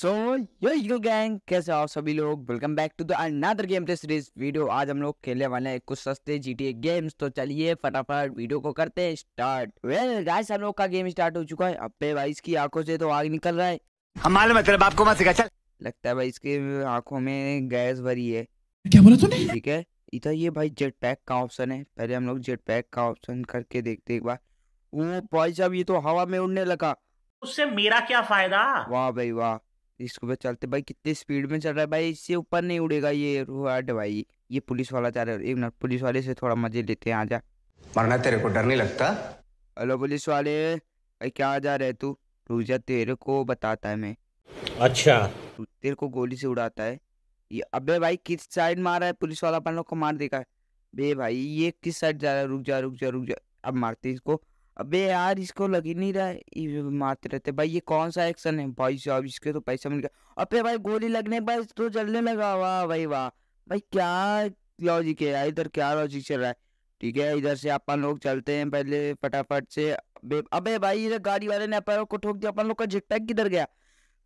सो यो eagle gang कैसे हो सभी लोग welcome back to the another game play series video आज हम लोग खेलने वाले हैं कुछ सस्ते जीटीए गेम्स तो चलिए फटाफट वीडियो को करते हैं स्टार्ट वेल गाइस हम लोग का गेम स्टार्ट हो चुका है अबे भाई इसकी आंखों से तो आग निकल रहा है हम मालूम है तेरे बाप को मत सिखा चल लगता है भाई इसकी आंखों में गैस भरी है क्या बोला तूने ठीक है इधर ये भाई जेट पैक का ऑप्शन है पहले हम लोग जेट पैक का ऑप्शन करके देखते एक बार वो भाई साहब ये तो हवा में उड़ने लगा उससे मेरा क्या फायदा वाह भाई वाह इसको ऊपर चलते भाई कितनी स्पीड में चल रहा है भाई इससे ऊपर नहीं उड़ेगा ये रोहाट भाई ये पुलिस वाला चाह रहा है एक मिनट पुलिस वाले से थोड़ा मजे लेते हैं आजा मरना तेरे को डर नहीं लगता हेलो पुलिस वाले भाई क्या आ जा रहे तू रुक जा तेरे को बताता है मैं अच्छा तेरे को गोली से उड़ाता है ये अबे भाई किस साइड मारा है पुलिस वाला अपन लोग को मार देगा बे भाई ये किस साइड जा रहा है रुक जा रुक जा रुक जा अब मारते इसको अबे यार इसको लग ही नहीं रहा है ये मारते रहते भाई ये कौन सा एक्शन है भाई साहब इसके तो पैसा मिल गया अबे भाई गोली लगने पर तो जलने लगा वाह भाई वाह भाई क्या लॉजिक है यार इधर क्या लॉजिक चल रहा है ठीक है इधर से अपन लोग चलते हैं पहले फटाफट से अबे भाई इधर गाड़ी वाले ने अपन को ठोक दिया अपन लोग का झिकटा किधर गया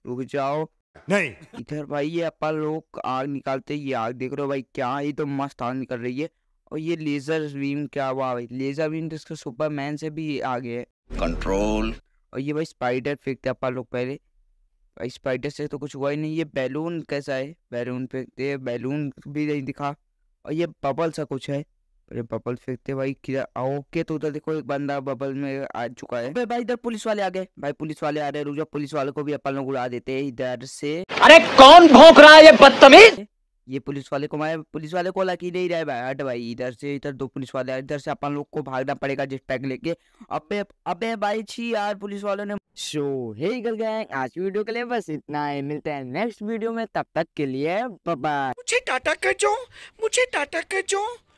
रुक जाओ नहीं इधर भाई ये अपन लोग आग निकालते ये आग देख रहे हो भाई क्या ये तो मस्त आग निकल रही है और ये लेजर बीम क्या हुआ भाई लेजर बीम तो इसका सुपरमैन से भी आगे है कंट्रोल और ये भाई स्पाइडर फेंकते अपन लोग पहले भाई स्पाइडर से तो कुछ हुआ ही नहीं ये बैलून कैसा है बैलून फेंकते हैं बैलून भी नहीं दिखा और ये बबल सा कुछ है अरे बबल फेंकते भाई किधर ओके तो उधर देखो एक बंदा बबल में आ चुका है अबे भाई इधर पुलिस वाले आ गए भाई पुलिस वाले आ रहे रुक जाओ पुलिस वालों को भी अपन लोग उड़ा देते हैं इधर से अरे कौन भोंक रहा है ये बदतमीज ये पुलिस वाले को मैं पुलिस वाले को लग ही नहीं रहे भाई हट भाई इधर से इधर दो पुलिस वाले इधर से अपन लोग को भागना पड़ेगा जिस पैक लेके अबे अबे भाई छी यार पुलिस वालों ने सो हे गल गैंग आज वीडियो के लिए बस इतना ही है। मिलते हैं नेक्स्ट वीडियो में तब तक के लिए बाय मुझे टाटा कर जो मुझे टाटा कर जो